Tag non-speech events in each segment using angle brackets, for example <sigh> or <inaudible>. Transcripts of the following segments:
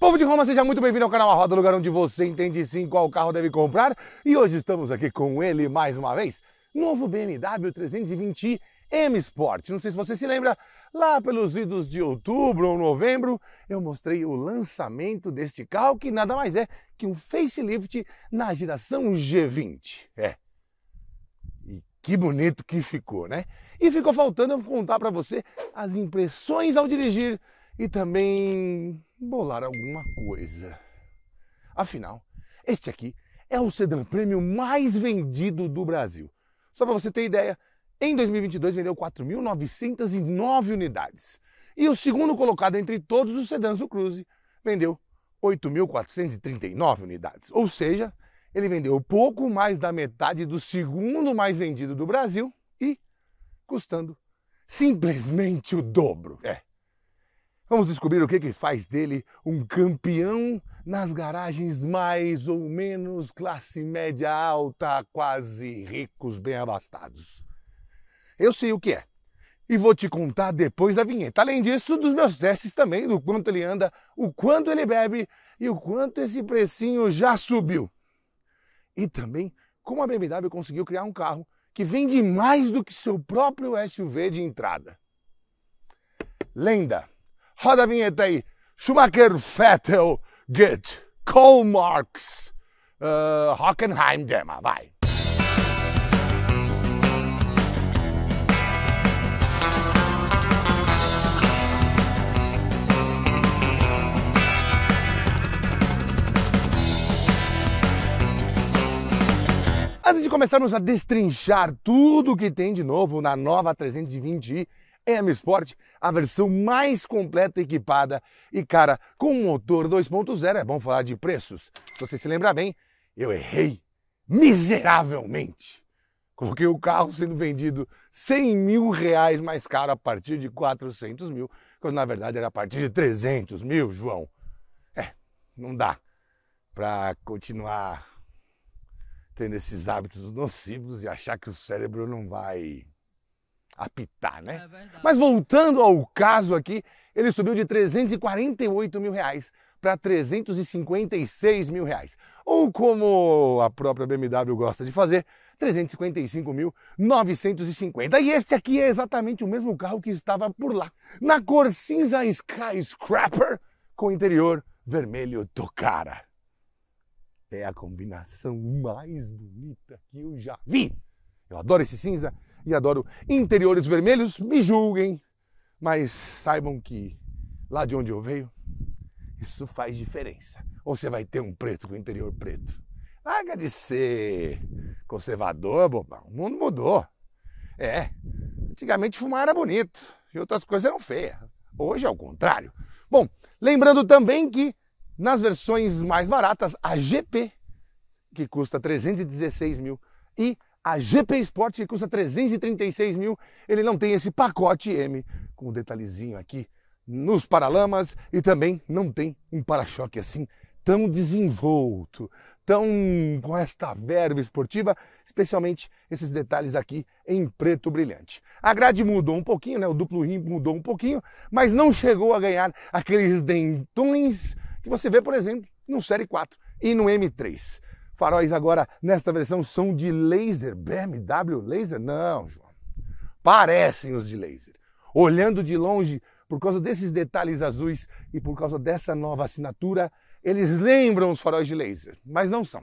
Povo de Roma, seja muito bem-vindo ao canal A Roda, lugar onde você entende sim qual carro deve comprar. E hoje estamos aqui com ele mais uma vez, novo BMW 320 M Sport. Não sei se você se lembra, lá pelos idos de outubro ou novembro, eu mostrei o lançamento deste carro, que nada mais é que um facelift na geração G20. É. E que bonito que ficou, né? E ficou faltando eu contar para você as impressões ao dirigir e também bolar alguma coisa. Afinal, este aqui é o sedã prêmio mais vendido do Brasil. Só para você ter ideia, em 2022 vendeu 4.909 unidades. E o segundo colocado entre todos os sedãs do Cruze vendeu 8.439 unidades. Ou seja, ele vendeu pouco mais da metade do segundo mais vendido do Brasil e custando simplesmente o dobro. É. Vamos descobrir o que, que faz dele um campeão nas garagens mais ou menos classe média alta, quase ricos, bem abastados. Eu sei o que é. E vou te contar depois da vinheta. Além disso, dos meus testes também, do quanto ele anda, o quanto ele bebe e o quanto esse precinho já subiu. E também como a BMW conseguiu criar um carro que vende mais do que seu próprio SUV de entrada. Lenda. Roda a vinheta aí. Schumacher, Vettel, Good, Karl Marx, uh, eh, Hockenheim, Dema, vai. Antes de começarmos a destrinchar tudo o que tem de novo na nova 320i, M Sport, a versão mais completa equipada e cara, com motor 2.0 é bom falar de preços. Se você se lembrar bem, eu errei miseravelmente. Coloquei o carro sendo vendido 100 mil reais mais caro a partir de 400 mil, quando na verdade era a partir de 300 mil, João. É, não dá para continuar tendo esses hábitos nocivos e achar que o cérebro não vai apitar, né? É Mas voltando ao caso aqui, ele subiu de 348 mil reais para 356 mil reais. Ou como a própria BMW gosta de fazer, 355.950. E este aqui é exatamente o mesmo carro que estava por lá, na cor cinza Skyscraper, com interior vermelho Tocara. É a combinação mais bonita que eu já vi. Eu adoro esse cinza, e adoro interiores vermelhos. Me julguem, mas saibam que lá de onde eu venho, isso faz diferença. Ou você vai ter um preto com interior preto. Larga de ser conservador, bobão. O mundo mudou. É. Antigamente fumar era bonito e outras coisas eram feias. Hoje é o contrário. Bom, lembrando também que nas versões mais baratas, a GP, que custa 316 mil, e a GP Sport, que custa 336 mil, ele não tem esse pacote M com um detalhezinho aqui nos paralamas e também não tem um para-choque assim tão desenvolto, tão com esta verba esportiva, especialmente esses detalhes aqui em preto brilhante. A grade mudou um pouquinho, né? O duplo rim mudou um pouquinho, mas não chegou a ganhar aqueles dentões que você vê, por exemplo, no Série 4 e no M3. Faróis agora, nesta versão, são de laser. BMW laser? Não, João. Parecem os de laser. Olhando de longe, por causa desses detalhes azuis e por causa dessa nova assinatura, eles lembram os faróis de laser, mas não são.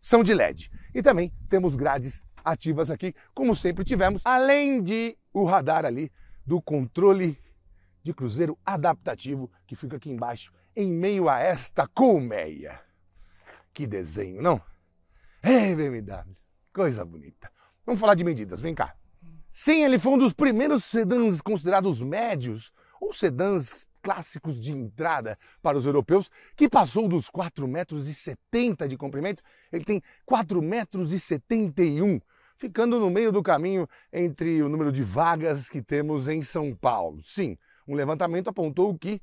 São de LED. E também temos grades ativas aqui, como sempre tivemos, além de o radar ali do controle de cruzeiro adaptativo que fica aqui embaixo, em meio a esta colmeia. Que desenho, não? Ei, BMW, coisa bonita. Vamos falar de medidas, vem cá. Sim, ele foi um dos primeiros sedãs considerados médios, ou sedãs clássicos de entrada para os europeus, que passou dos 4,70 metros de comprimento, ele tem 4,71 metros, ficando no meio do caminho entre o número de vagas que temos em São Paulo. Sim, um levantamento apontou que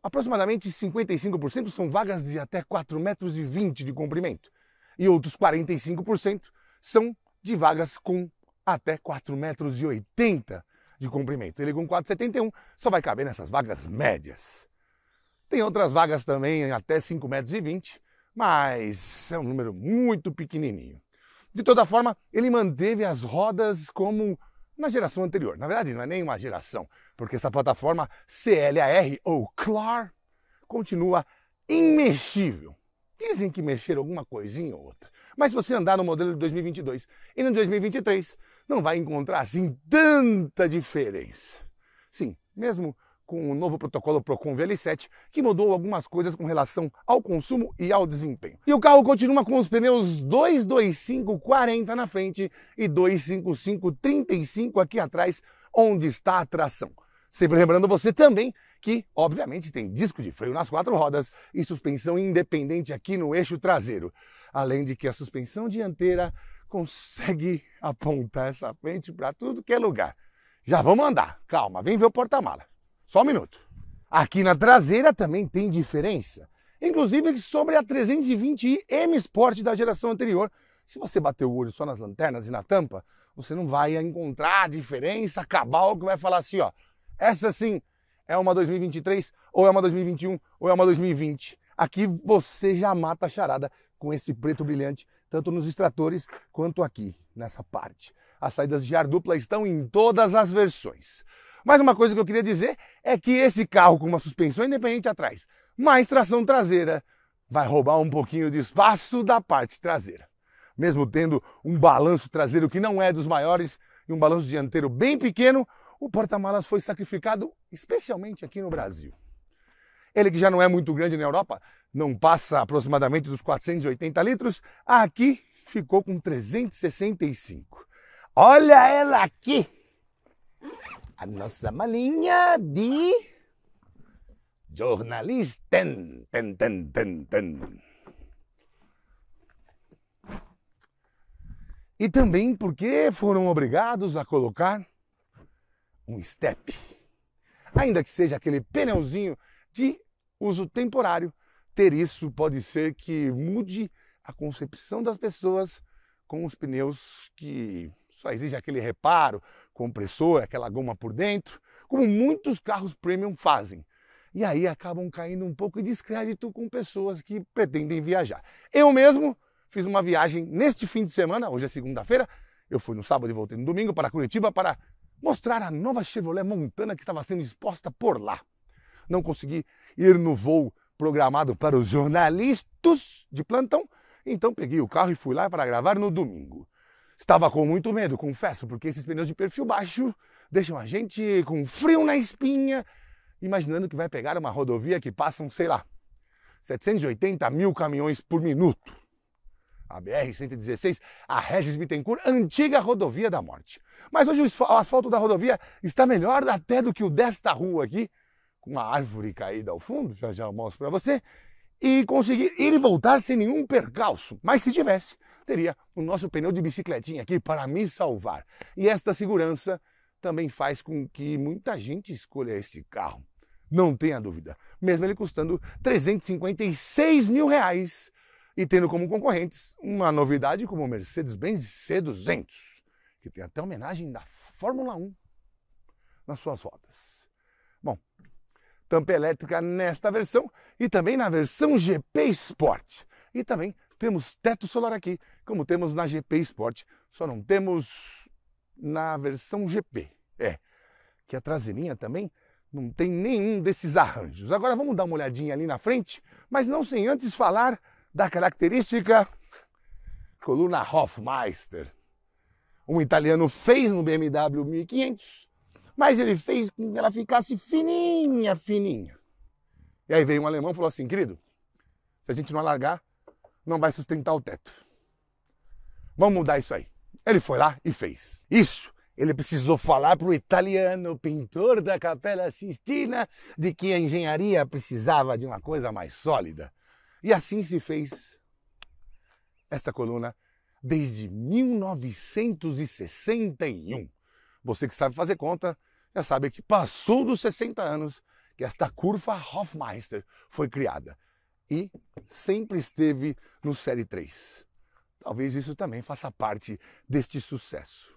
aproximadamente 55% são vagas de até 4,20 metros de comprimento e outros 45% são de vagas com até 4,80 metros de comprimento. Ele com 4,71 só vai caber nessas vagas médias. Tem outras vagas também até 5,20 metros, mas é um número muito pequenininho. De toda forma, ele manteve as rodas como na geração anterior. Na verdade, não é nem uma geração, porque essa plataforma CLAR ou CLAR continua imexível. Dizem que mexeram alguma coisinha ou outra. Mas se você andar no modelo de 2022 e no 2023, não vai encontrar assim tanta diferença. Sim, mesmo com o novo protocolo Procon VL7, que mudou algumas coisas com relação ao consumo e ao desempenho. E o carro continua com os pneus 225 40 na frente e 255 35 aqui atrás, onde está a tração. Sempre lembrando você também que obviamente tem disco de freio nas quatro rodas e suspensão independente aqui no eixo traseiro. Além de que a suspensão dianteira consegue <laughs> apontar essa frente para tudo que é lugar. Já vamos andar, calma, vem ver o porta-mala. Só um minuto. Aqui na traseira também tem diferença, inclusive sobre a 320i M Sport da geração anterior. Se você bater o olho só nas lanternas e na tampa, você não vai encontrar diferença cabal que vai falar assim, ó. Essa sim é uma 2023, ou é uma 2021, ou é uma 2020. Aqui você já mata a charada com esse preto brilhante, tanto nos extratores quanto aqui, nessa parte. As saídas de ar dupla estão em todas as versões. Mais uma coisa que eu queria dizer é que esse carro com uma suspensão independente atrás, mais tração traseira, vai roubar um pouquinho de espaço da parte traseira. Mesmo tendo um balanço traseiro que não é dos maiores e um balanço dianteiro bem pequeno, o porta-malas foi sacrificado especialmente aqui no Brasil. Ele que já não é muito grande na Europa, não passa aproximadamente dos 480 litros, aqui ficou com 365. Olha ela aqui! A nossa malinha de jornalista. Ten, ten, ten, ten. E também porque foram obrigados a colocar um step. Ainda que seja aquele pneuzinho de uso temporário, ter isso pode ser que mude a concepção das pessoas com os pneus que só exige aquele reparo, compressor, aquela goma por dentro, como muitos carros premium fazem. E aí acabam caindo um pouco em descrédito com pessoas que pretendem viajar. Eu mesmo fiz uma viagem neste fim de semana, hoje é segunda-feira, eu fui no sábado e voltei no domingo para Curitiba para mostrar a nova Chevrolet Montana que estava sendo exposta por lá. Não consegui ir no voo programado para os jornalistas de plantão, então peguei o carro e fui lá para gravar no domingo. Estava com muito medo, confesso, porque esses pneus de perfil baixo deixam a gente com frio na espinha, imaginando que vai pegar uma rodovia que passam, sei lá, 780 mil caminhões por minuto. A BR-116, a Regis Bittencourt, antiga rodovia da morte. Mas hoje o asfalto da rodovia está melhor até do que o desta rua aqui, com uma árvore caída ao fundo, já já mostro para você, e conseguir ir e voltar sem nenhum percalço. Mas se tivesse, teria o nosso pneu de bicicletinha aqui para me salvar. E esta segurança também faz com que muita gente escolha este carro. Não tenha dúvida, mesmo ele custando 356 mil reais e tendo como concorrentes uma novidade como o Mercedes-Benz C200 que tem até homenagem da Fórmula 1 nas suas rodas. Bom, tampa elétrica nesta versão e também na versão GP Sport. E também temos teto solar aqui, como temos na GP Sport, só não temos na versão GP. É, que a traseirinha também não tem nenhum desses arranjos. Agora vamos dar uma olhadinha ali na frente, mas não sem antes falar da característica coluna Hofmeister um italiano fez no BMW 1500, mas ele fez que ela ficasse fininha, fininha. E aí veio um alemão e falou assim, querido, se a gente não alargar, não vai sustentar o teto. Vamos mudar isso aí. Ele foi lá e fez. Isso ele precisou falar para o italiano, pintor da Capela Sistina, de que a engenharia precisava de uma coisa mais sólida. E assim se fez esta coluna desde 1961. Você que sabe fazer conta, já sabe que passou dos 60 anos que esta curva Hofmeister foi criada e sempre esteve no Série 3. Talvez isso também faça parte deste sucesso.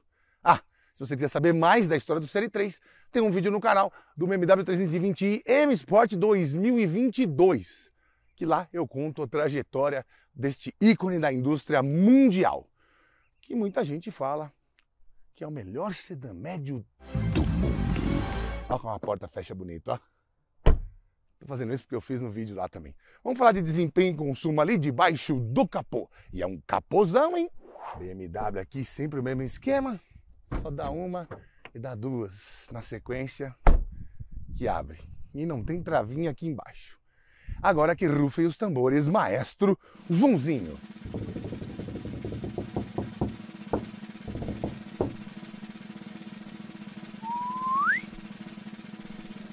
Ah, se você quiser saber mais da história do Série 3, tem um vídeo no canal do BMW 320 i M Sport 2022, que lá eu conto a trajetória deste ícone da indústria mundial, que muita gente fala que é o melhor sedã médio do mundo. Olha como a porta fecha bonito, ó. Tô fazendo isso porque eu fiz no vídeo lá também. Vamos falar de desempenho e consumo ali debaixo do capô. E é um capozão, hein? BMW aqui, sempre o mesmo esquema. Só dá uma e dá duas na sequência que abre. E não tem travinha aqui embaixo. Agora que rufem os tambores, maestro Joãozinho.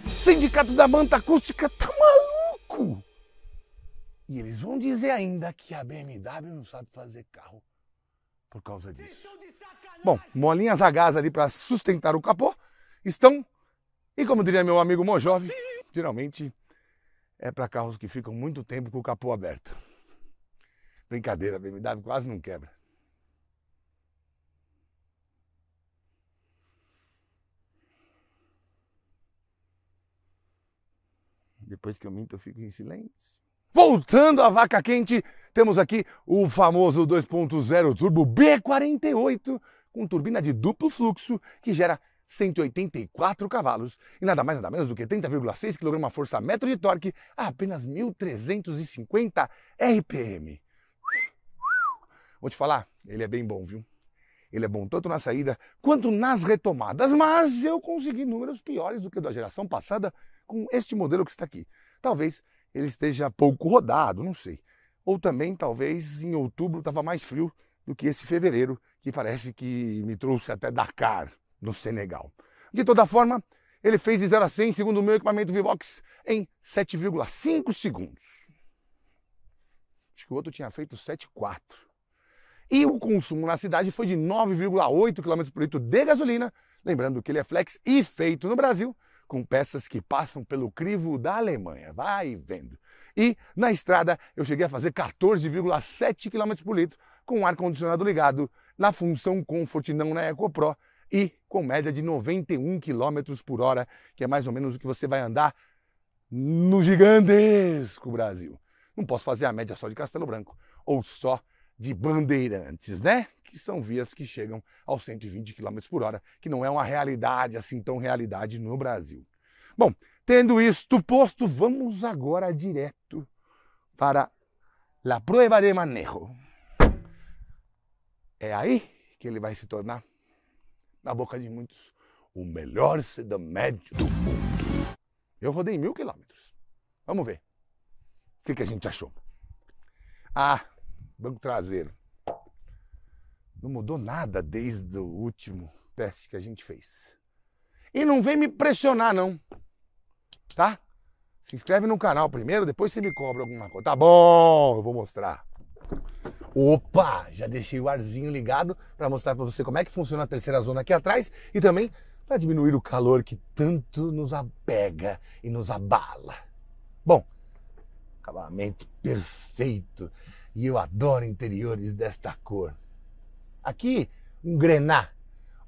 Sindicato da Manta Acústica tá maluco! E eles vão dizer ainda que a BMW não sabe fazer carro por causa disso. Bom, molinhas a gás ali para sustentar o capô estão, e como diria meu amigo Mojove, geralmente é para carros que ficam muito tempo com o capô aberto. Brincadeira, a BMW quase não quebra. Depois que eu minto, eu fico em silêncio. Voltando à vaca quente, temos aqui o famoso 2.0 turbo B48 com turbina de duplo fluxo que gera 184 cavalos e nada mais nada menos do que 30,6 kgf.m de torque a apenas 1.350 RPM. Vou te falar, ele é bem bom, viu? Ele é bom tanto na saída quanto nas retomadas, mas eu consegui números piores do que o da geração passada com este modelo que está aqui. Talvez ele esteja pouco rodado, não sei. Ou também, talvez, em outubro estava mais frio do que esse fevereiro, que parece que me trouxe até Dakar no Senegal. De toda forma, ele fez de 0 a 100, segundo o meu equipamento V-Box, em 7,5 segundos. Acho que o outro tinha feito 7,4. E o consumo na cidade foi de 9,8 km por litro de gasolina, lembrando que ele é flex e feito no Brasil, com peças que passam pelo crivo da Alemanha. Vai vendo. E na estrada eu cheguei a fazer 14,7 km por litro com o ar-condicionado ligado na função Comfort, não na EcoPro, e com média de 91 km por hora, que é mais ou menos o que você vai andar no gigantesco Brasil. Não posso fazer a média só de Castelo Branco ou só de Bandeirantes, né? Que são vias que chegam aos 120 km por hora, que não é uma realidade assim tão realidade no Brasil. Bom, tendo isto posto, vamos agora direto para a prova de manejo. É aí que ele vai se tornar na boca de muitos, o melhor sedã médio do mundo. Eu rodei mil quilômetros. Vamos ver. O que, que a gente achou? Ah, banco traseiro. Não mudou nada desde o último teste que a gente fez. E não vem me pressionar, não. Tá? Se inscreve no canal primeiro, depois você me cobra alguma coisa. Tá bom, eu vou mostrar. Opa, já deixei o arzinho ligado para mostrar para você como é que funciona a terceira zona aqui atrás e também para diminuir o calor que tanto nos apega e nos abala. Bom, acabamento perfeito e eu adoro interiores desta cor. Aqui um grená,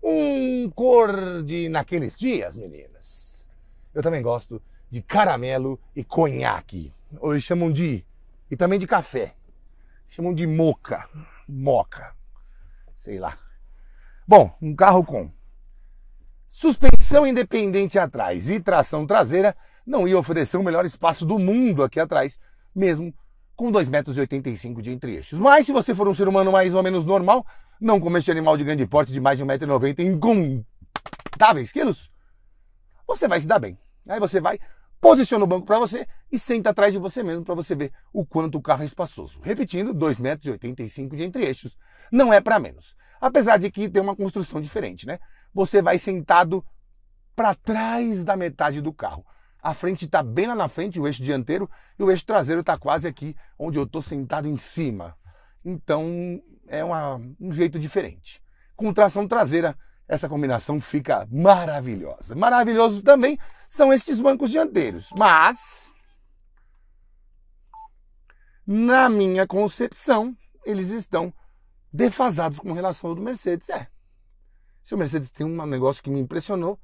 um cor de naqueles dias, meninas. Eu também gosto de caramelo e conhaque, hoje chamam de e também de café chamam de moca, moca, sei lá. Bom, um carro com suspensão independente atrás e tração traseira não ia oferecer o melhor espaço do mundo aqui atrás, mesmo com 2,85 metros de entre-eixos. Mas se você for um ser humano mais ou menos normal, não como este animal de grande porte de mais de 1,90m incontáveis quilos, você vai se dar bem. Aí você vai posiciona o banco para você e senta atrás de você mesmo para você ver o quanto o carro é espaçoso. Repetindo, 2,85 metros de entre-eixos. Não é para menos. Apesar de que tem uma construção diferente, né? Você vai sentado para trás da metade do carro. A frente está bem lá na frente, o eixo dianteiro, e o eixo traseiro está quase aqui, onde eu estou sentado em cima. Então é uma, um jeito diferente. Com tração traseira, essa combinação fica maravilhosa. Maravilhoso também são esses bancos dianteiros. Mas, na minha concepção, eles estão defasados com relação ao do Mercedes. É. Se o Mercedes tem um negócio que me impressionou,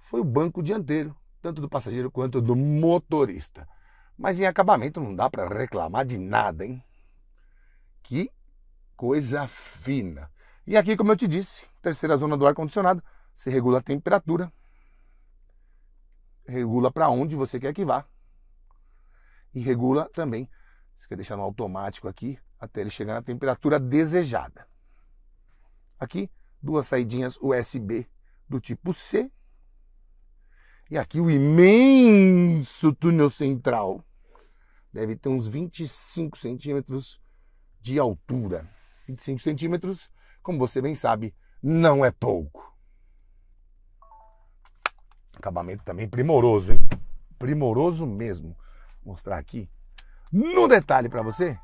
foi o banco dianteiro, tanto do passageiro quanto do motorista. Mas em acabamento não dá para reclamar de nada, hein? Que coisa fina. E aqui, como eu te disse, terceira zona do ar-condicionado, se regula a temperatura, regula para onde você quer que vá. E regula também, você quer deixar no automático aqui, até ele chegar na temperatura desejada. Aqui, duas saidinhas USB do tipo C. E aqui o imenso túnel central. Deve ter uns 25 centímetros de altura. 25 centímetros, como você bem sabe, não é pouco. Acabamento também primoroso, hein? Primoroso mesmo. Vou mostrar aqui no detalhe para você.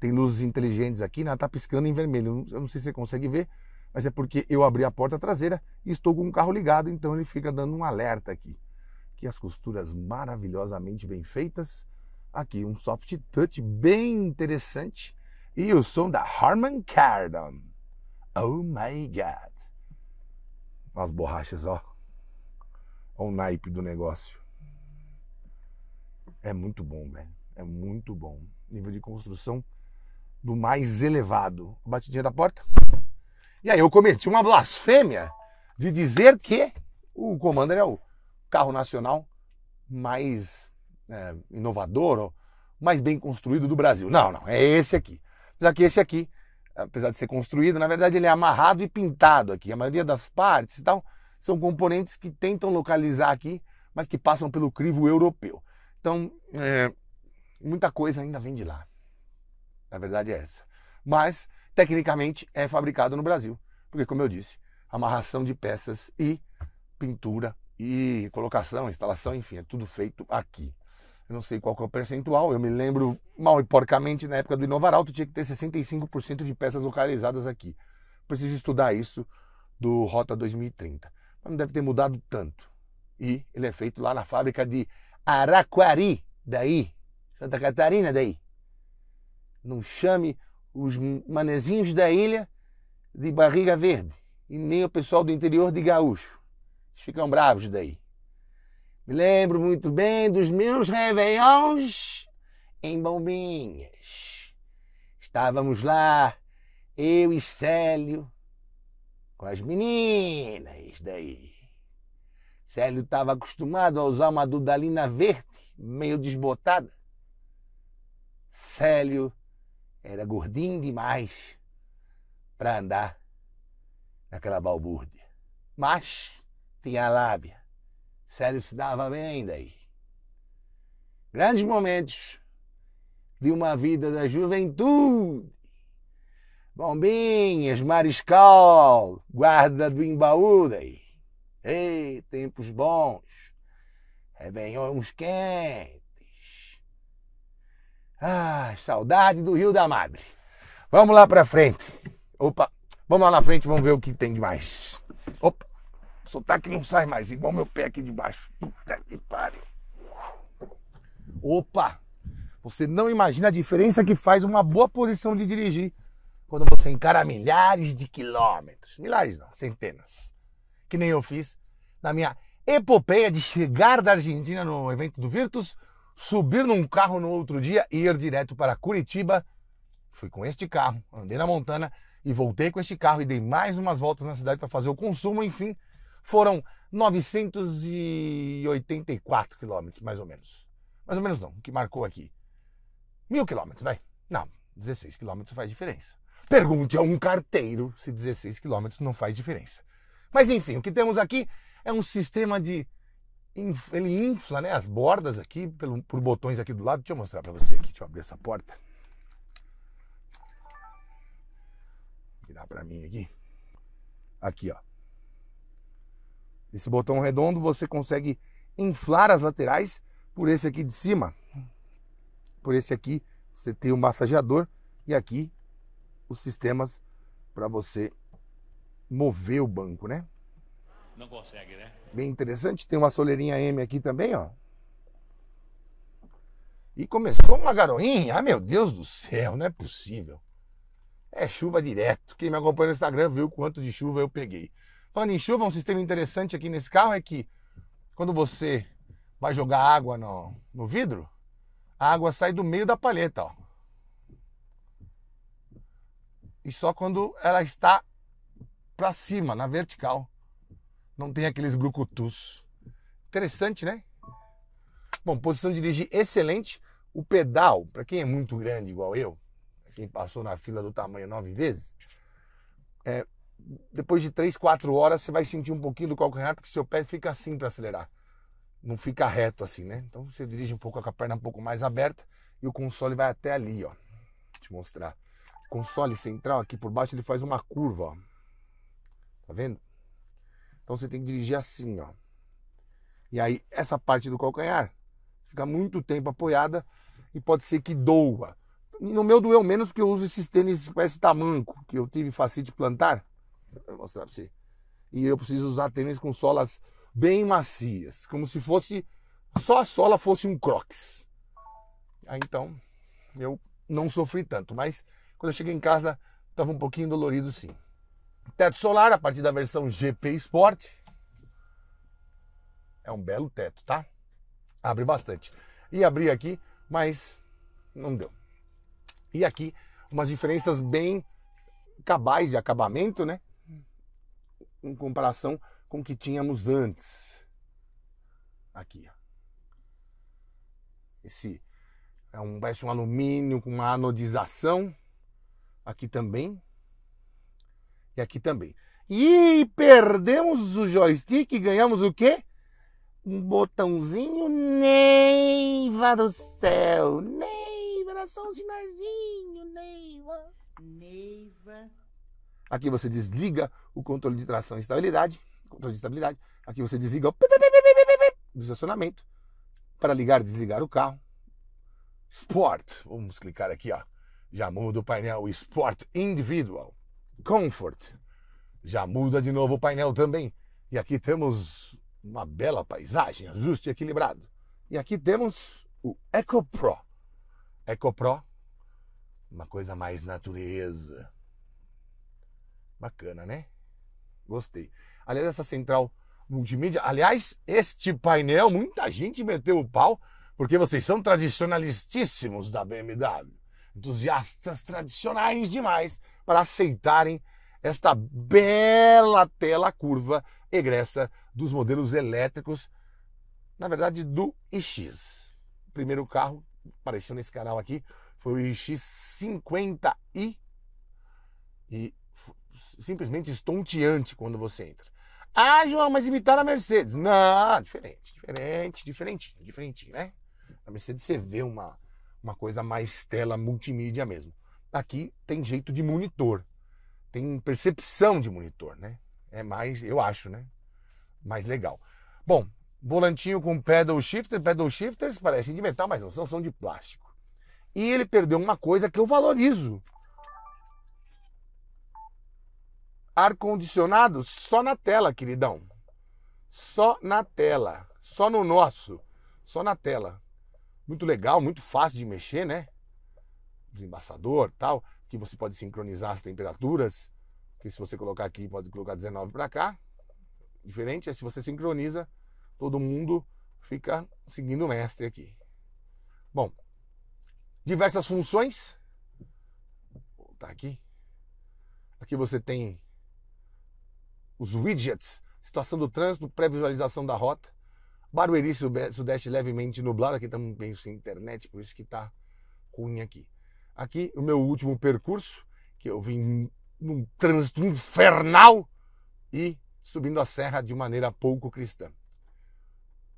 Tem luzes inteligentes aqui, né? tá piscando em vermelho. Eu não sei se você consegue ver, mas é porque eu abri a porta traseira e estou com o carro ligado, então ele fica dando um alerta aqui. Aqui as costuras maravilhosamente bem feitas. Aqui um soft touch bem interessante e o som da Harman Kardon. Oh my god. As borrachas, ó. Olha o naipe do negócio. É muito bom, velho. É muito bom. Nível de construção do mais elevado. Batidinha da porta. E aí eu cometi uma blasfêmia de dizer que o Commander é o carro nacional mais é, inovador, mais bem construído do Brasil. Não, não, é esse aqui. Já que esse aqui, apesar de ser construído, na verdade ele é amarrado e pintado aqui. A maioria das partes e tal são componentes que tentam localizar aqui, mas que passam pelo crivo europeu. Então, é, muita coisa ainda vem de lá. A verdade é essa. Mas, tecnicamente, é fabricado no Brasil. Porque, como eu disse, amarração de peças e pintura e colocação, instalação, enfim, é tudo feito aqui. Eu não sei qual que é o percentual, eu me lembro mal e porcamente na época do Inovaralto tinha que ter 65% de peças localizadas aqui. Preciso estudar isso do Rota 2030 não deve ter mudado tanto. E ele é feito lá na fábrica de Araquari, daí, Santa Catarina, daí. Não chame os manezinhos da ilha de barriga verde e nem o pessoal do interior de gaúcho. Eles ficam bravos daí. Me lembro muito bem dos meus réveillons em Bombinhas. Estávamos lá, eu e Célio, com as meninas daí. Célio estava acostumado a usar uma dudalina verde, meio desbotada. Célio era gordinho demais para andar naquela balbúrdia. Mas tinha lábia. Célio se dava bem daí. Grandes momentos de uma vida da juventude Bombinhas, Mariscal, guarda do Imbaúdei. Ei, tempos bons. Réveillons quentes. Ai, ah, saudade do Rio da Madre. Vamos lá pra frente. Opa, vamos lá na frente, vamos ver o que tem de mais. Opa, o sotaque não sai mais, igual meu pé aqui de baixo. Puta que pariu. Opa, você não imagina a diferença que faz uma boa posição de dirigir quando você encara milhares de quilômetros. Milhares não, centenas. Que nem eu fiz na minha epopeia de chegar da Argentina no evento do Virtus, subir num carro no outro dia e ir direto para Curitiba. Fui com este carro, andei na Montana e voltei com este carro e dei mais umas voltas na cidade para fazer o consumo, enfim. Foram 984 quilômetros, mais ou menos. Mais ou menos não, o que marcou aqui. Mil quilômetros, vai. Não, 16 quilômetros faz diferença. Pergunte a um carteiro se 16 quilômetros não faz diferença. Mas enfim, o que temos aqui é um sistema de. Ele infla né, as bordas aqui pelo, por botões aqui do lado. Deixa eu mostrar para você aqui. Deixa eu abrir essa porta. Virar para mim aqui. Aqui, ó. Esse botão redondo você consegue inflar as laterais por esse aqui de cima. Por esse aqui você tem o um massageador e aqui os sistemas para você mover o banco, né? Não consegue, né? Bem interessante. Tem uma soleirinha M aqui também, ó. E começou uma garoinha. Ah, meu Deus do céu, não é possível. É chuva direto. Quem me acompanha no Instagram viu quanto de chuva eu peguei. Falando em chuva, um sistema interessante aqui nesse carro é que quando você vai jogar água no, no vidro, a água sai do meio da palheta, ó e só quando ela está para cima, na vertical. Não tem aqueles brucutus. Interessante, né? Bom, posição de dirigir excelente. O pedal, para quem é muito grande igual eu, quem passou na fila do tamanho nove vezes, é, depois de três, quatro horas você vai sentir um pouquinho do calcanhar porque seu pé fica assim para acelerar. Não fica reto assim, né? Então você dirige um pouco com a perna um pouco mais aberta e o console vai até ali, ó. Vou te mostrar console central aqui por baixo, ele faz uma curva, ó. Tá vendo? Então você tem que dirigir assim, ó. E aí essa parte do calcanhar fica muito tempo apoiada e pode ser que doa. No meu doeu menos porque eu uso esses tênis com esse tamanco que eu tive de plantar. Vou mostrar pra você. E eu preciso usar tênis com solas bem macias, como se fosse só a sola fosse um crocs. Aí então eu não sofri tanto, mas quando eu cheguei em casa, estava um pouquinho dolorido sim. Teto solar, a partir da versão GP Sport. É um belo teto, tá? Abre bastante. E abri aqui, mas não deu. E aqui, umas diferenças bem cabais de acabamento, né? Em comparação com o que tínhamos antes. Aqui, ó. Esse é um, parece um alumínio com uma anodização Aqui também. E aqui também. E perdemos o joystick e ganhamos o quê? Um botãozinho Neiva do céu. Neiva, era só um sinalzinho, Neiva. Neiva. Aqui você desliga o controle de tração e estabilidade. Controle de estabilidade. Aqui você desliga o pip, do estacionamento para ligar e desligar o carro. Sport. Vamos clicar aqui, ó já muda o painel Sport Individual. Comfort, já muda de novo o painel também. E aqui temos uma bela paisagem, ajuste equilibrado. E aqui temos o Eco Pro. Eco Pro, uma coisa mais natureza. Bacana, né? Gostei. Aliás, essa central multimídia. Aliás, este painel, muita gente meteu o pau, porque vocês são tradicionalistíssimos da BMW entusiastas tradicionais demais para aceitarem esta bela tela curva egressa dos modelos elétricos, na verdade do iX. O primeiro carro apareceu nesse canal aqui foi o iX50i e simplesmente estonteante quando você entra. Ah, João, mas imitar a Mercedes. Não, diferente, diferente, diferentinho, diferentinho, né? A Mercedes você vê uma, uma coisa mais tela multimídia mesmo. Aqui tem jeito de monitor, tem percepção de monitor, né? É mais, eu acho, né? Mais legal. Bom, volantinho com pedal shifter, pedal shifters parecem de metal, mas não são, são de plástico. E ele perdeu uma coisa que eu valorizo. Ar condicionado só na tela, queridão. Só na tela, só no nosso, só na tela muito legal, muito fácil de mexer, né? Desembaçador tal, que você pode sincronizar as temperaturas, que se você colocar aqui, pode colocar 19 para cá. Diferente é se você sincroniza, todo mundo fica seguindo o mestre aqui. Bom, diversas funções. Vou voltar aqui. Aqui você tem os widgets, situação do trânsito, pré-visualização da rota. Barueri, sudeste levemente nublado. Aqui estamos meio sem internet, por isso que está ruim aqui. Aqui, o meu último percurso, que eu vim num trânsito infernal e subindo a serra de maneira pouco cristã.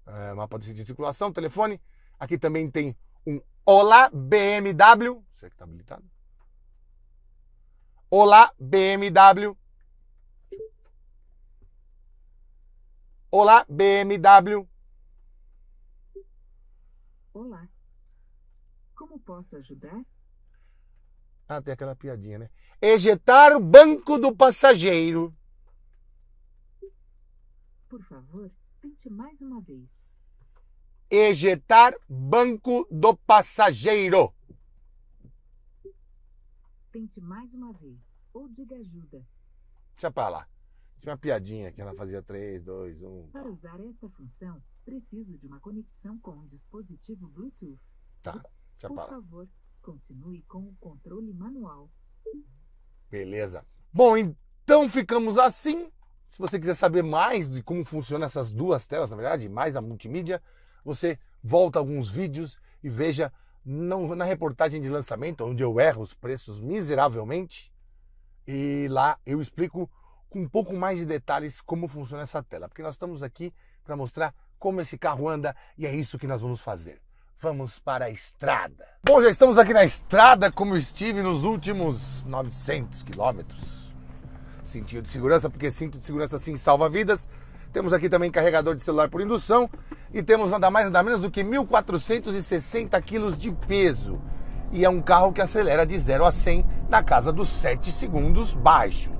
É, mapa do de circulação, telefone. Aqui também tem um Olá BMW. Será que está habilitado? Olá BMW. Olá BMW. Olá. Como posso ajudar? Ah, tem aquela piadinha, né? Ejetar o banco do passageiro. Por favor, tente mais uma vez. Ejetar banco do passageiro. Tente mais uma vez. Ou diga ajuda. Deixa pra lá. Tinha uma piadinha que ela fazia 3, 2, 1. Para usar esta função, Preciso de uma conexão com um dispositivo Bluetooth. Tá, já Por para. favor, continue com o controle manual. Beleza. Bom, então ficamos assim. Se você quiser saber mais de como funcionam essas duas telas, na verdade, mais a multimídia, você volta alguns vídeos e veja não, na reportagem de lançamento, onde eu erro os preços miseravelmente. E lá eu explico com um pouco mais de detalhes como funciona essa tela, porque nós estamos aqui para mostrar como esse carro anda e é isso que nós vamos fazer. Vamos para a estrada. Bom, já estamos aqui na estrada como estive nos últimos 900 quilômetros. Cintinho de segurança, porque cinto de segurança sim salva vidas. Temos aqui também carregador de celular por indução e temos nada mais nada menos do que 1.460 quilos de peso. E é um carro que acelera de 0 a 100 na casa dos 7 segundos baixo.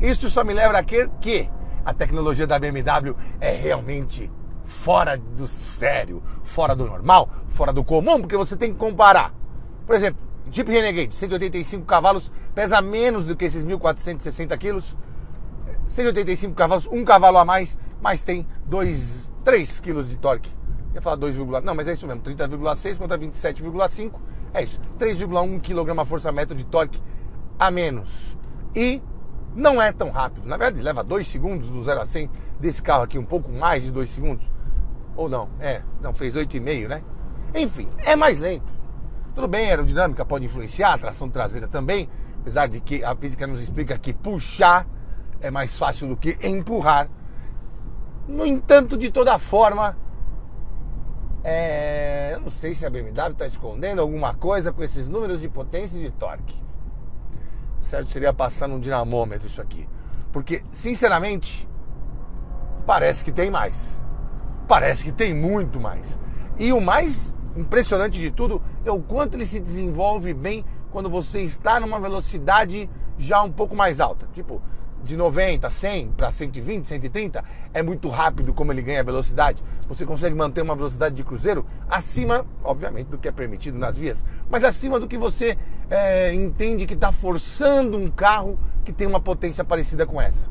Isso só me lembra a que a tecnologia da BMW é realmente fora do sério, fora do normal, fora do comum, porque você tem que comparar. Por exemplo, Jeep Renegade, 185 cavalos, pesa menos do que esses 1.460 quilos. 185 cavalos, um cavalo a mais, mas tem 2, 3 quilos de torque. Eu ia falar 2, não, mas é isso mesmo, 30,6 contra 27,5, é isso. 3,1 kgfm força metro de torque a menos. E não é tão rápido. Na verdade, leva 2 segundos do 0 a 100 desse carro aqui, um pouco mais de 2 segundos. Ou não? É, não, fez 8,5, né? Enfim, é mais lento. Tudo bem, a aerodinâmica pode influenciar, a tração traseira também, apesar de que a física nos explica que puxar é mais fácil do que empurrar. No entanto, de toda forma, é... eu não sei se a BMW está escondendo alguma coisa com esses números de potência e de torque. Certo seria passar num dinamômetro isso aqui. Porque, sinceramente, parece que tem mais parece que tem muito mais. E o mais impressionante de tudo é o quanto ele se desenvolve bem quando você está numa velocidade já um pouco mais alta. Tipo, de 90, 100 para 120, 130, é muito rápido como ele ganha velocidade. Você consegue manter uma velocidade de cruzeiro acima, obviamente, do que é permitido nas vias, mas acima do que você é, entende que está forçando um carro que tem uma potência parecida com essa.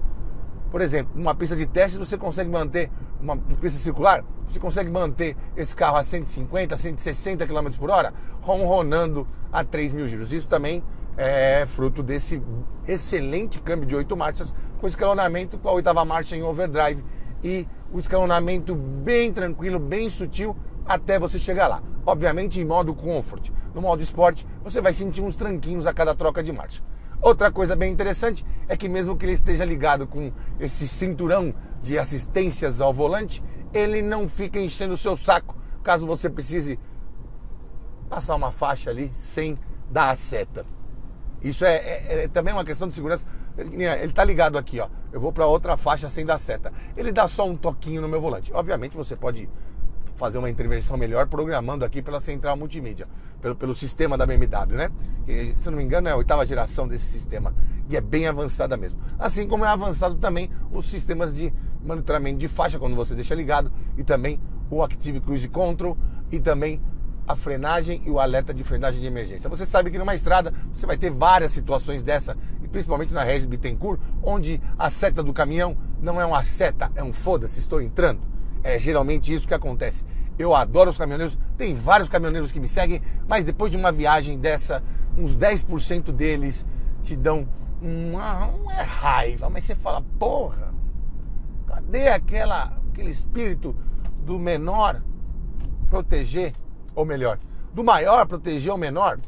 Por exemplo, uma pista de teste você consegue manter, uma pista circular, você consegue manter esse carro a 150, 160 km por hora, ronronando a 3 mil giros. Isso também é fruto desse excelente câmbio de oito marchas, com escalonamento com a oitava marcha em overdrive e o escalonamento bem tranquilo, bem sutil, até você chegar lá. Obviamente em modo comfort. No modo esporte, você vai sentir uns tranquinhos a cada troca de marcha. Outra coisa bem interessante é que mesmo que ele esteja ligado com esse cinturão de assistências ao volante, ele não fica enchendo o seu saco caso você precise passar uma faixa ali sem dar a seta. Isso é, é, é também uma questão de segurança. Ele está ligado aqui, ó. Eu vou para outra faixa sem dar seta. Ele dá só um toquinho no meu volante. Obviamente você pode fazer uma intervenção melhor programando aqui pela central multimídia, pelo, pelo sistema da BMW, né? E, se não me engano, é a oitava geração desse sistema e é bem avançada mesmo. Assim como é avançado também os sistemas de monitoramento de faixa quando você deixa ligado e também o Active Cruise Control e também a frenagem e o alerta de frenagem de emergência. Você sabe que numa estrada você vai ter várias situações dessa, e principalmente na Regis Bittencourt, onde a seta do caminhão não é uma seta, é um foda-se, estou entrando. É geralmente isso que acontece. Eu adoro os caminhoneiros, tem vários caminhoneiros que me seguem, mas depois de uma viagem dessa, uns 10% deles te dão uma, uma raiva, mas você fala, porra, cadê aquela, aquele espírito do menor proteger, ou melhor, do maior proteger o menor?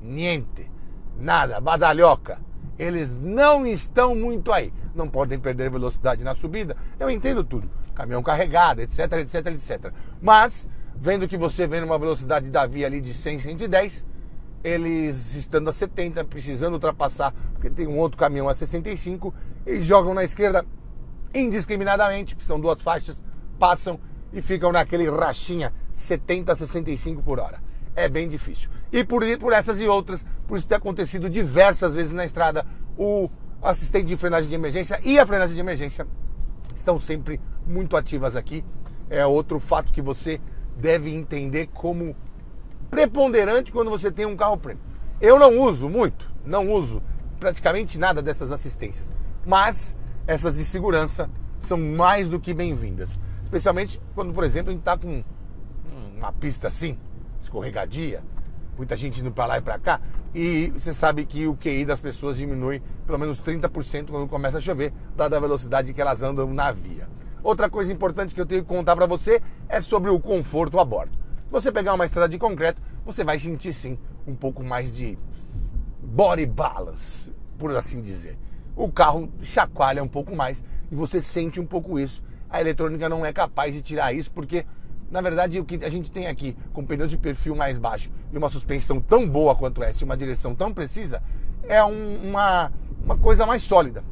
Niente, nada, badalhoca eles não estão muito aí. Não podem perder velocidade na subida. Eu entendo tudo. Caminhão carregado, etc, etc, etc. Mas, vendo que você vem numa velocidade da via ali de 100, 110, eles estando a 70, precisando ultrapassar, porque tem um outro caminhão a 65, eles jogam na esquerda indiscriminadamente, são duas faixas, passam e ficam naquele rachinha 70, 65 por hora é bem difícil. E por, por essas e outras, por isso ter acontecido diversas vezes na estrada, o assistente de frenagem de emergência e a frenagem de emergência estão sempre muito ativas aqui. É outro fato que você deve entender como preponderante quando você tem um carro premium. Eu não uso muito, não uso praticamente nada dessas assistências, mas essas de segurança são mais do que bem-vindas, especialmente quando, por exemplo, a gente está com uma pista assim, escorregadia, muita gente indo para lá e para cá. E você sabe que o QI das pessoas diminui pelo menos 30% quando começa a chover, dada a velocidade que elas andam na via. Outra coisa importante que eu tenho que contar para você é sobre o conforto a bordo. Se você pegar uma estrada de concreto, você vai sentir sim um pouco mais de body balance, por assim dizer. O carro chacoalha um pouco mais e você sente um pouco isso. A eletrônica não é capaz de tirar isso porque na verdade, o que a gente tem aqui com pneus de perfil mais baixo e uma suspensão tão boa quanto essa e uma direção tão precisa, é um, uma, uma coisa mais sólida.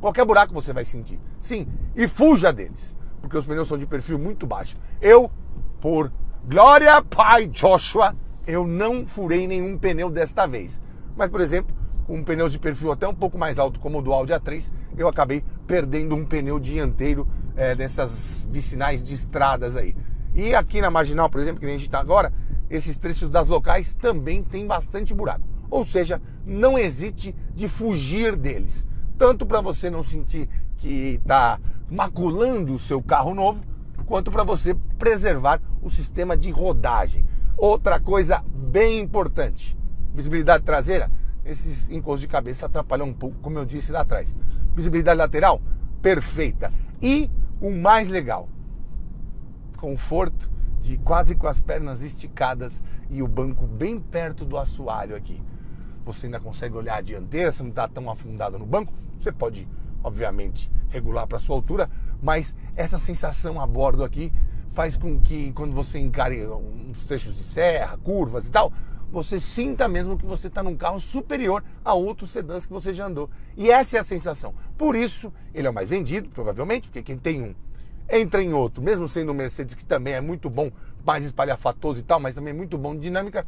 Qualquer buraco você vai sentir. Sim, e fuja deles, porque os pneus são de perfil muito baixo. Eu, por glória, pai Joshua, eu não furei nenhum pneu desta vez. Mas, por exemplo, com pneus de perfil até um pouco mais alto, como o do Audi A3, eu acabei perdendo um pneu dianteiro é, dessas vicinais de estradas aí. E aqui na Marginal, por exemplo, que a gente está agora, esses trechos das locais também tem bastante buraco. Ou seja, não hesite de fugir deles. Tanto para você não sentir que está maculando o seu carro novo, quanto para você preservar o sistema de rodagem. Outra coisa bem importante: visibilidade traseira. Esses encostos de cabeça atrapalham um pouco, como eu disse lá atrás. Visibilidade lateral, perfeita. E o mais legal. Conforto de quase com as pernas esticadas e o banco bem perto do assoalho aqui. Você ainda consegue olhar a dianteira, você não está tão afundado no banco. Você pode, obviamente, regular para sua altura, mas essa sensação a bordo aqui faz com que quando você encare uns trechos de serra, curvas e tal, você sinta mesmo que você está num carro superior a outros sedãs que você já andou. E essa é a sensação. Por isso, ele é o mais vendido, provavelmente, porque quem tem um entra em outro, mesmo sendo um Mercedes que também é muito bom, mais espalhafatoso e tal, mas também é muito bom de dinâmica.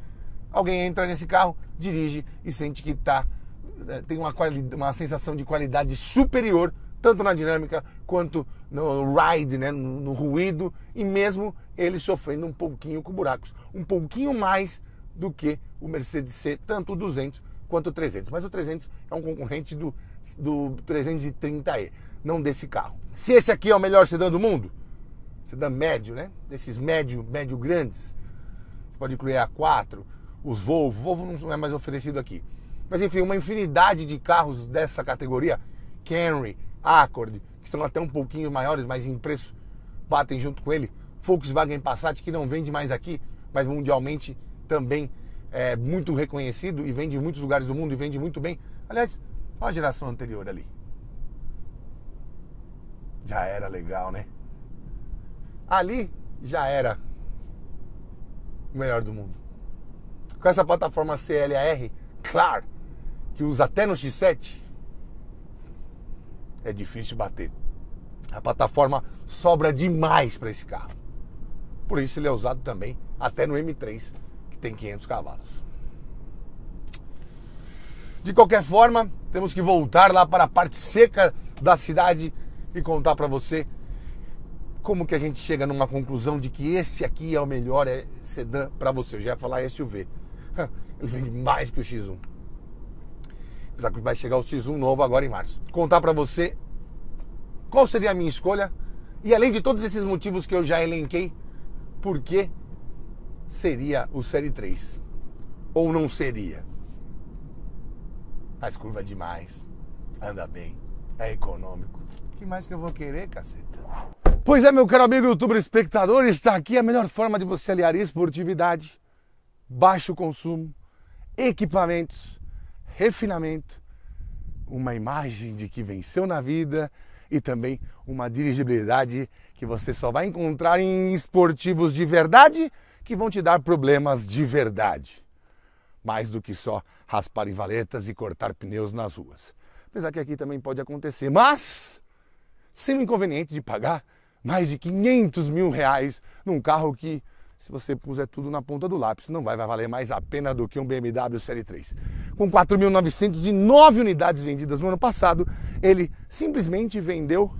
Alguém entra nesse carro, dirige e sente que tá, é, tem uma, uma sensação de qualidade superior, tanto na dinâmica quanto no ride, né, no, no ruído, e mesmo ele sofrendo um pouquinho com buracos. Um pouquinho mais do que o Mercedes C, tanto o 200 quanto o 300. Mas o 300 é um concorrente do, do 330E, não desse carro. Se esse aqui é o melhor sedã do mundo, sedã médio, né? Desses médio, médio grandes, você pode incluir a A4, os Volvo, Volvo não é mais oferecido aqui. Mas enfim, uma infinidade de carros dessa categoria, Camry, Accord, que são até um pouquinho maiores, mas em preço batem junto com ele. Volkswagen Passat, que não vende mais aqui, mas mundialmente também é muito reconhecido e vende em muitos lugares do mundo e vende muito bem. Aliás, olha a geração anterior ali. Já era legal, né? Ali já era o melhor do mundo. Com essa plataforma CLAR, claro, que usa até no X7, é difícil bater. A plataforma sobra demais para esse carro. Por isso ele é usado também até no M3 que tem 500 cavalos. De qualquer forma, temos que voltar lá para a parte seca da cidade e contar para você como que a gente chega numa conclusão de que esse aqui é o melhor é sedã para você. Eu já ia falar SUV. Ele vende mais que o X1. Apesar que vai chegar o X1 novo agora em março. Contar para você qual seria a minha escolha e além de todos esses motivos que eu já elenquei, por que seria o Série 3. Ou não seria? Faz curva demais, anda bem, é econômico. O que mais que eu vou querer, caceta? Pois é, meu caro amigo youtuber espectador, está aqui a melhor forma de você aliar esportividade, baixo consumo, equipamentos, refinamento, uma imagem de que venceu na vida e também uma dirigibilidade que você só vai encontrar em esportivos de verdade que vão te dar problemas de verdade, mais do que só raspar valetas e cortar pneus nas ruas. Apesar que aqui também pode acontecer, mas sem o inconveniente de pagar mais de 500 mil reais num carro que, se você puser tudo na ponta do lápis, não vai, vai valer mais a pena do que um BMW Série 3. Com 4.909 unidades vendidas no ano passado, ele simplesmente vendeu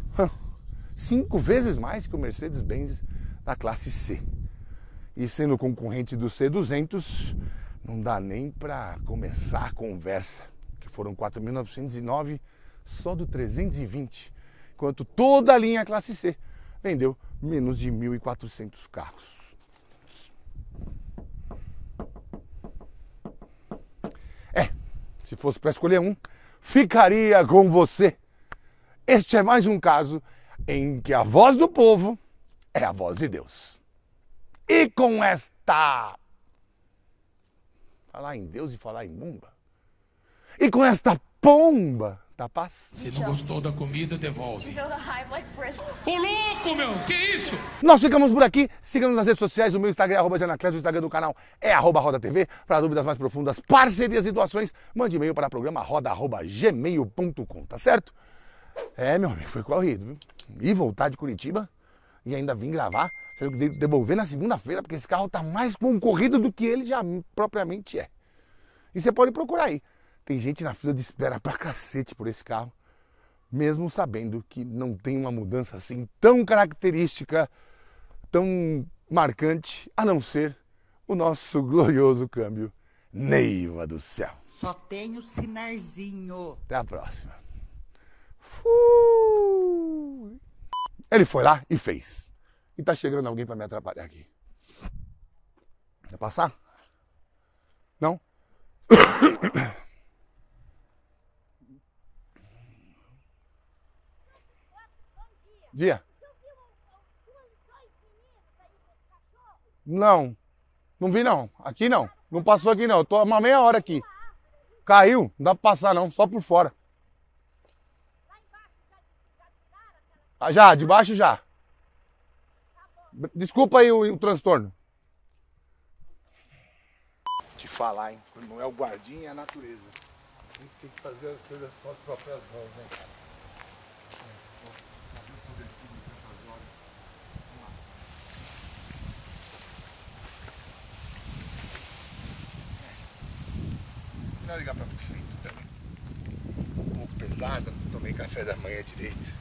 cinco vezes mais que o Mercedes-Benz da classe C e sendo concorrente do C200, não dá nem para começar a conversa, que foram 4.909 só do 320, enquanto toda a linha classe C vendeu menos de 1.400 carros. É, se fosse para escolher um, ficaria com você. Este é mais um caso em que a voz do povo é a voz de Deus. E com esta. Falar em Deus e falar em mumba. E com esta pomba da tá paz. Se não gostou da comida, devolve. O louco, meu! Que isso? Nós ficamos por aqui. Siga-nos nas redes sociais. O meu Instagram é arroba o Instagram do canal é arroba Roda TV. Para dúvidas mais profundas, parcerias e doações, mande e-mail para programa roda gmail.com, tá certo? É, meu amigo, foi corrido, viu? E voltar de Curitiba e ainda vim gravar você que devolver na segunda-feira, porque esse carro está mais concorrido do que ele já propriamente é. E você pode procurar aí. Tem gente na fila de espera pra cacete por esse carro, mesmo sabendo que não tem uma mudança assim tão característica, tão marcante, a não ser o nosso glorioso câmbio Neiva do céu. Só tem o sinarzinho. Até a próxima. Fui. Ele foi lá e fez. E tá chegando alguém para me atrapalhar aqui. Quer passar? Não? Dia. Não. Não vi não. Aqui não. Não passou aqui não. Eu tô uma meia hora aqui. Caiu, não dá pra passar não, só por fora. Ah, já, debaixo já. Desculpa aí o, o transtorno. Te falar, hein? Quando não é o guardinha, é a natureza. A gente tem que fazer as coisas com as próprias mãos, né, cara? melhor ligar para prefeito também. Um pouco pesada, tomei café da manhã direito.